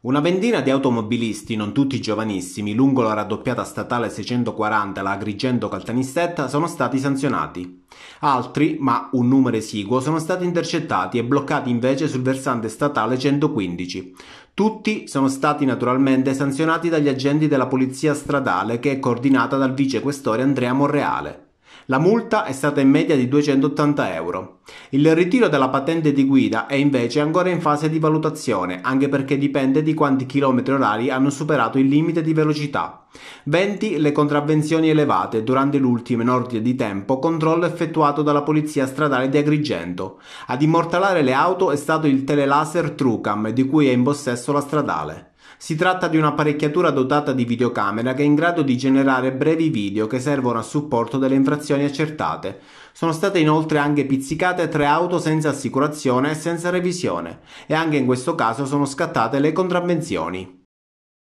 Una ventina di automobilisti, non tutti giovanissimi, lungo la raddoppiata statale 640 la Agrigento-Caltanissetta sono stati sanzionati. Altri, ma un numero esiguo, sono stati intercettati e bloccati invece sul versante statale 115. Tutti sono stati naturalmente sanzionati dagli agenti della polizia stradale che è coordinata dal vicequestore Andrea Monreale. La multa è stata in media di 280 euro. Il ritiro della patente di guida è invece ancora in fase di valutazione, anche perché dipende di quanti chilometri orari hanno superato il limite di velocità. 20 le contravvenzioni elevate durante l'ultimo in ordine di tempo controllo effettuato dalla Polizia Stradale di Agrigento. Ad immortalare le auto è stato il telelaser Trucam di cui è in possesso la stradale. Si tratta di un'apparecchiatura dotata di videocamera che è in grado di generare brevi video che servono a supporto delle infrazioni accertate. Sono state inoltre anche pizzicate tre auto senza assicurazione e senza revisione e anche in questo caso sono scattate le contravvenzioni.